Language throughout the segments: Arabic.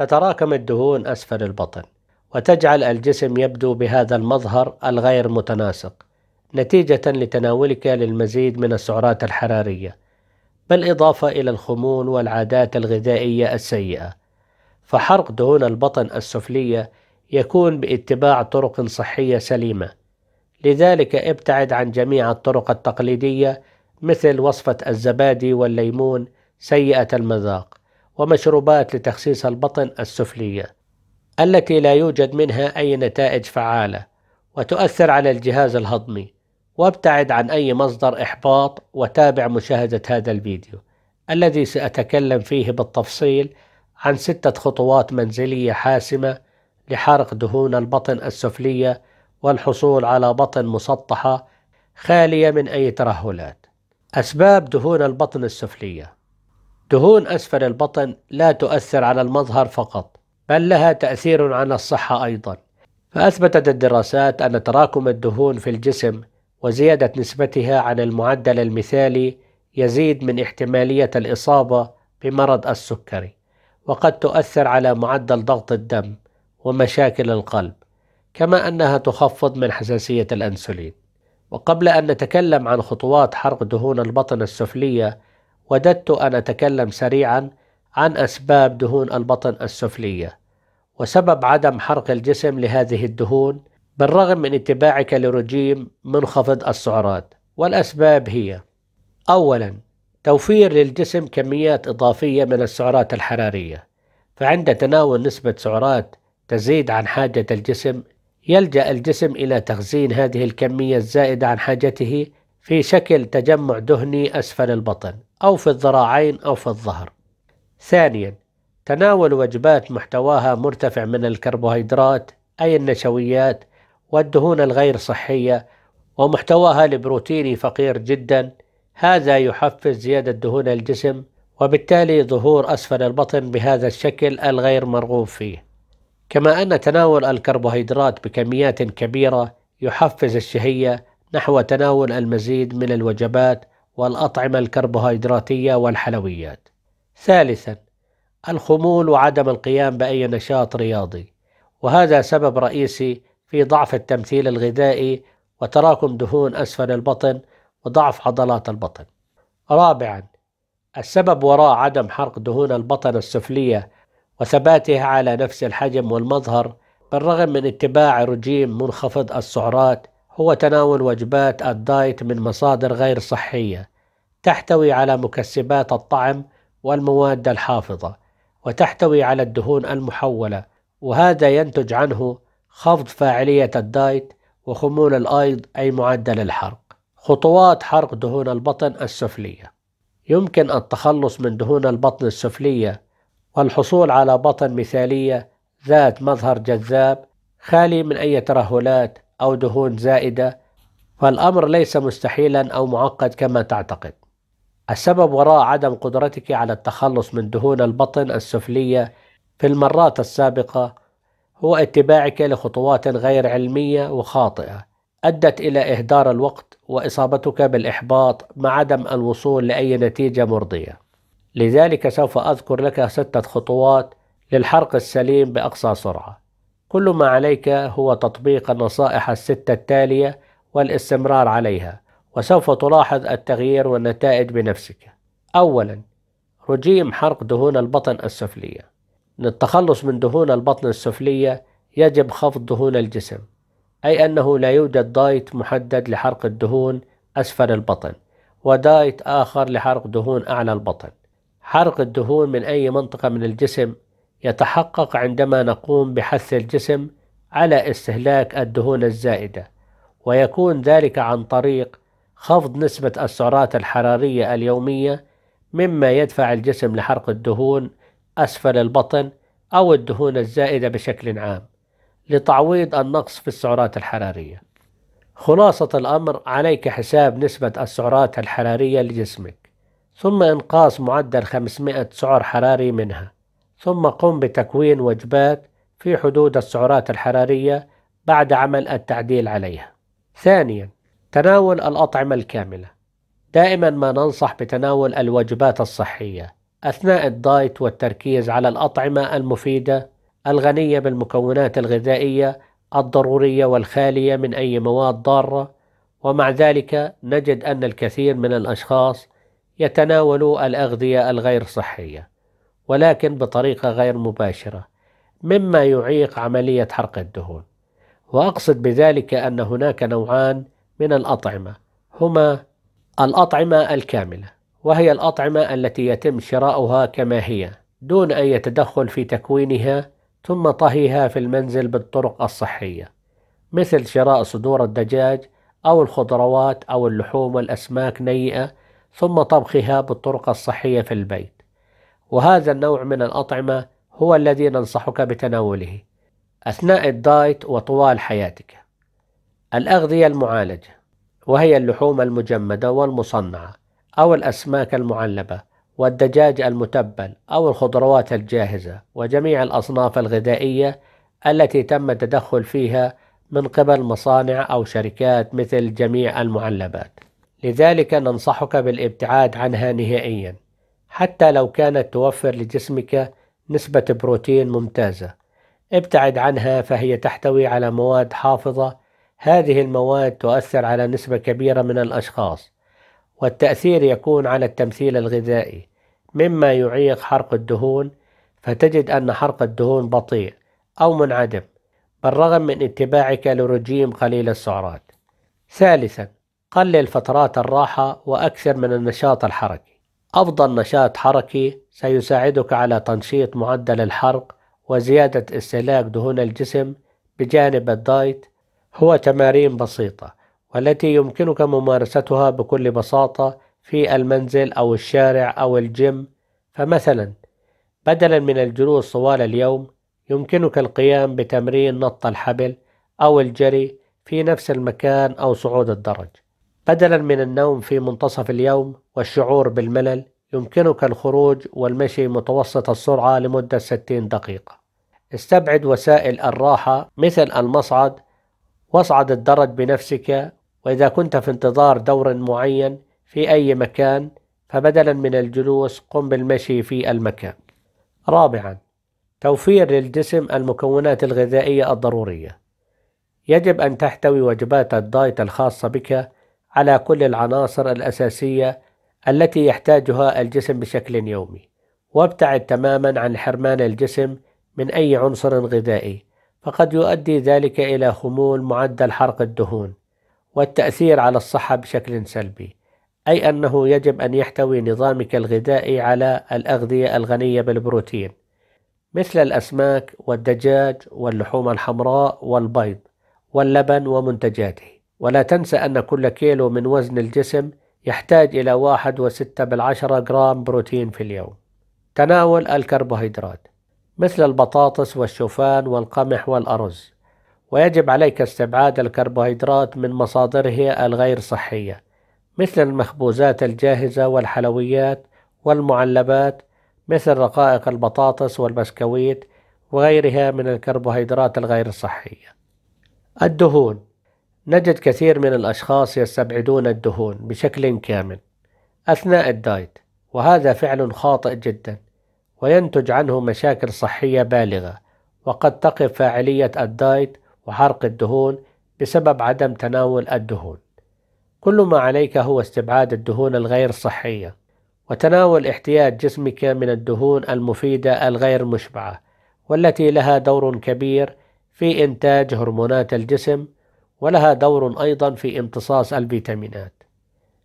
تتراكم الدهون أسفل البطن وتجعل الجسم يبدو بهذا المظهر الغير متناسق نتيجة لتناولك للمزيد من السعرات الحرارية بالإضافة إلى الخمول والعادات الغذائية السيئة فحرق دهون البطن السفلية يكون باتباع طرق صحية سليمة لذلك ابتعد عن جميع الطرق التقليدية مثل وصفة الزبادي والليمون سيئة المذاق ومشروبات لتخسيس البطن السفلية التي لا يوجد منها أي نتائج فعالة وتؤثر على الجهاز الهضمي وابتعد عن أي مصدر إحباط وتابع مشاهدة هذا الفيديو الذي سأتكلم فيه بالتفصيل عن ستة خطوات منزلية حاسمة لحرق دهون البطن السفلية والحصول على بطن مسطحة خالية من أي ترهلات أسباب دهون البطن السفلية دهون أسفل البطن لا تؤثر على المظهر فقط بل لها تأثير على الصحة أيضا فأثبتت الدراسات أن تراكم الدهون في الجسم وزيادة نسبتها عن المعدل المثالي يزيد من احتمالية الإصابة بمرض السكري وقد تؤثر على معدل ضغط الدم ومشاكل القلب كما أنها تخفض من حساسية الأنسولين وقبل أن نتكلم عن خطوات حرق دهون البطن السفلية وددت أن أتكلم سريعا عن أسباب دهون البطن السفلية وسبب عدم حرق الجسم لهذه الدهون بالرغم من اتباعك لرجيم منخفض السعرات والأسباب هي أولا توفير للجسم كميات إضافية من السعرات الحرارية فعند تناول نسبة سعرات تزيد عن حاجة الجسم يلجأ الجسم إلى تخزين هذه الكمية الزائدة عن حاجته في شكل تجمع دهني أسفل البطن أو في الذراعين أو في الظهر. ثانيا تناول وجبات محتواها مرتفع من الكربوهيدرات أي النشويات والدهون الغير صحية ومحتواها البروتيني فقير جدا هذا يحفز زيادة دهون الجسم وبالتالي ظهور أسفل البطن بهذا الشكل الغير مرغوب فيه كما أن تناول الكربوهيدرات بكميات كبيرة يحفز الشهية نحو تناول المزيد من الوجبات والأطعمة الكربوهيدراتية والحلويات. ثالثا الخمول وعدم القيام بأي نشاط رياضي وهذا سبب رئيسي في ضعف التمثيل الغذائي وتراكم دهون أسفل البطن وضعف عضلات البطن. رابعا السبب وراء عدم حرق دهون البطن السفلية وثباتها على نفس الحجم والمظهر بالرغم من اتباع رجيم منخفض السعرات هو تناول وجبات الدايت من مصادر غير صحية تحتوي على مكسبات الطعم والمواد الحافظة وتحتوي على الدهون المحولة وهذا ينتج عنه خفض فاعلية الدايت وخمول الأيض أي معدل الحرق خطوات حرق دهون البطن السفلية يمكن التخلص من دهون البطن السفلية والحصول على بطن مثالية ذات مظهر جذاب خالي من أي ترهلات أو دهون زائدة فالأمر ليس مستحيلا أو معقد كما تعتقد السبب وراء عدم قدرتك على التخلص من دهون البطن السفلية في المرات السابقة هو اتباعك لخطوات غير علمية وخاطئة أدت إلى إهدار الوقت وإصابتك بالإحباط مع عدم الوصول لأي نتيجة مرضية لذلك سوف أذكر لك ستة خطوات للحرق السليم بأقصى سرعة كل ما عليك هو تطبيق النصائح الستة التالية والاستمرار عليها وسوف تلاحظ التغيير والنتائج بنفسك أولا رجيم حرق دهون البطن السفلية للتخلص من دهون البطن السفلية يجب خفض دهون الجسم أي أنه لا يوجد دايت محدد لحرق الدهون أسفل البطن ودايت آخر لحرق دهون أعلى البطن حرق الدهون من أي منطقة من الجسم يتحقق عندما نقوم بحث الجسم على استهلاك الدهون الزائدة ويكون ذلك عن طريق خفض نسبة السعرات الحرارية اليومية مما يدفع الجسم لحرق الدهون أسفل البطن أو الدهون الزائدة بشكل عام لتعويض النقص في السعرات الحرارية خلاصة الأمر عليك حساب نسبة السعرات الحرارية لجسمك ثم إنقاص معدل 500 سعر حراري منها ثم قم بتكوين وجبات في حدود السعرات الحرارية بعد عمل التعديل عليها. ثانيا تناول الأطعمة الكاملة دائما ما ننصح بتناول الوجبات الصحية أثناء الدايت والتركيز على الأطعمة المفيدة الغنية بالمكونات الغذائية الضرورية والخالية من أي مواد ضارة ومع ذلك نجد أن الكثير من الأشخاص يتناولوا الأغذية الغير صحية ولكن بطريقة غير مباشرة مما يعيق عملية حرق الدهون وأقصد بذلك أن هناك نوعان من الأطعمة هما الأطعمة الكاملة وهي الأطعمة التي يتم شراؤها كما هي دون أي تدخل في تكوينها ثم طهيها في المنزل بالطرق الصحية مثل شراء صدور الدجاج أو الخضروات أو اللحوم والأسماك نيئة ثم طبخها بالطرق الصحية في البيت وهذا النوع من الأطعمة هو الذي ننصحك بتناوله أثناء الدايت وطوال حياتك. الأغذية المعالجة وهي اللحوم المجمدة والمصنعة أو الأسماك المعلبة والدجاج المتبل أو الخضروات الجاهزة وجميع الأصناف الغذائية التي تم التدخل فيها من قبل مصانع أو شركات مثل جميع المعلبات. لذلك ننصحك بالابتعاد عنها نهائيًا. حتى لو كانت توفر لجسمك نسبة بروتين ممتازة ابتعد عنها فهي تحتوي على مواد حافظة هذه المواد تؤثر على نسبة كبيرة من الأشخاص والتأثير يكون على التمثيل الغذائي مما يعيق حرق الدهون فتجد أن حرق الدهون بطيء أو منعدم بالرغم من اتباعك لرجيم قليل السعرات ثالثا قلل فترات الراحة وأكثر من النشاط الحركي أفضل نشاط حركي سيساعدك على تنشيط معدل الحرق وزيادة استهلاك دهون الجسم بجانب الدايت هو تمارين بسيطة والتي يمكنك ممارستها بكل بساطة في المنزل أو الشارع أو الجيم فمثلا بدلا من الجلوس طوال اليوم يمكنك القيام بتمرين نط الحبل أو الجري في نفس المكان أو صعود الدرج بدلا من النوم في منتصف اليوم والشعور بالملل يمكنك الخروج والمشي متوسط السرعة لمدة 60 دقيقة استبعد وسائل الراحة مثل المصعد واصعد الدرج بنفسك وإذا كنت في انتظار دور معين في أي مكان فبدلا من الجلوس قم بالمشي في المكان رابعا توفير للجسم المكونات الغذائية الضرورية يجب أن تحتوي وجبات الدايت الخاصة بك على كل العناصر الأساسية التي يحتاجها الجسم بشكل يومي وابتعد تماما عن حرمان الجسم من أي عنصر غذائي فقد يؤدي ذلك إلى خمول معدل حرق الدهون والتأثير على الصحة بشكل سلبي أي أنه يجب أن يحتوي نظامك الغذائي على الأغذية الغنية بالبروتين مثل الأسماك والدجاج واللحوم الحمراء والبيض واللبن ومنتجاته ولا تنسى أن كل كيلو من وزن الجسم يحتاج إلى واحد وستة بالعشرة جرام بروتين في اليوم تناول الكربوهيدرات مثل البطاطس والشوفان والقمح والأرز ويجب عليك استبعاد الكربوهيدرات من مصادرها الغير صحية مثل المخبوزات الجاهزة والحلويات والمعلبات مثل رقائق البطاطس والبسكويت وغيرها من الكربوهيدرات الغير صحية الدهون نجد كثير من الأشخاص يستبعدون الدهون بشكل كامل أثناء الدايت وهذا فعل خاطئ جدا وينتج عنه مشاكل صحية بالغة وقد تقف فاعلية الدايت وحرق الدهون بسبب عدم تناول الدهون كل ما عليك هو استبعاد الدهون الغير صحية وتناول احتياج جسمك من الدهون المفيدة الغير مشبعة والتي لها دور كبير في إنتاج هرمونات الجسم ولها دور أيضا في امتصاص الفيتامينات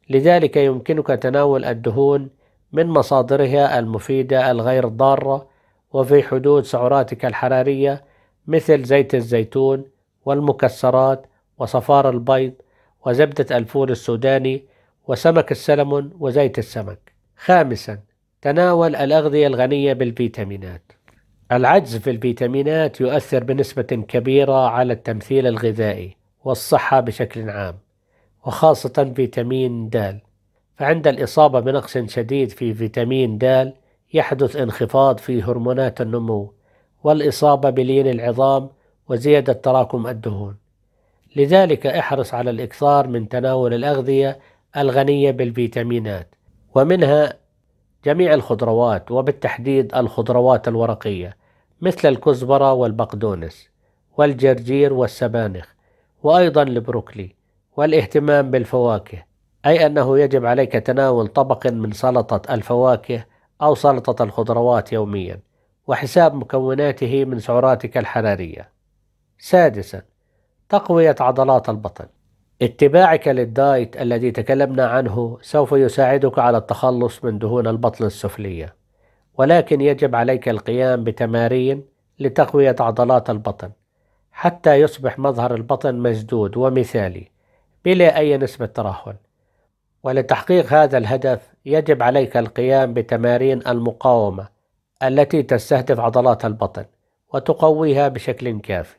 لذلك يمكنك تناول الدهون من مصادرها المفيدة الغير ضارة وفي حدود سعراتك الحرارية مثل زيت الزيتون والمكسرات وصفار البيض وزبدة الفول السوداني وسمك السلمون وزيت السمك خامسا تناول الأغذية الغنية بالفيتامينات العجز في الفيتامينات يؤثر بنسبة كبيرة على التمثيل الغذائي والصحة بشكل عام وخاصة فيتامين د فعند الإصابة بنقص شديد في فيتامين د يحدث انخفاض في هرمونات النمو والإصابة بلين العظام وزيادة تراكم الدهون لذلك احرص على الإكثار من تناول الأغذية الغنية بالفيتامينات ومنها جميع الخضروات وبالتحديد الخضروات الورقية مثل الكزبرة والبقدونس والجرجير والسبانخ وأيضا البروكلي والاهتمام بالفواكه أي أنه يجب عليك تناول طبق من سلطة الفواكه أو سلطة الخضروات يوميا وحساب مكوناته من سعراتك الحرارية سادسا تقوية عضلات البطن اتباعك للدايت الذي تكلمنا عنه سوف يساعدك على التخلص من دهون البطن السفلية ولكن يجب عليك القيام بتمارين لتقوية عضلات البطن حتى يصبح مظهر البطن مسدود ومثالي بلا أي نسبة ترهل ولتحقيق هذا الهدف يجب عليك القيام بتمارين المقاومة التي تستهدف عضلات البطن وتقويها بشكل كافي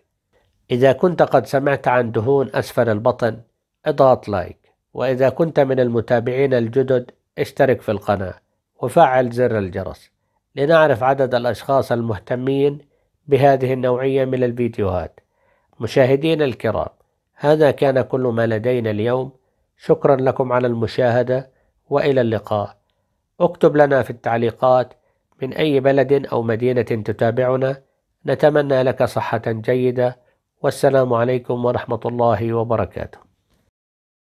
إذا كنت قد سمعت عن دهون أسفل البطن اضغط لايك وإذا كنت من المتابعين الجدد اشترك في القناة وفعل زر الجرس لنعرف عدد الأشخاص المهتمين بهذه النوعية من الفيديوهات مشاهدين الكرام هذا كان كل ما لدينا اليوم شكرا لكم على المشاهدة وإلى اللقاء اكتب لنا في التعليقات من أي بلد أو مدينة تتابعنا نتمنى لك صحة جيدة والسلام عليكم ورحمة الله وبركاته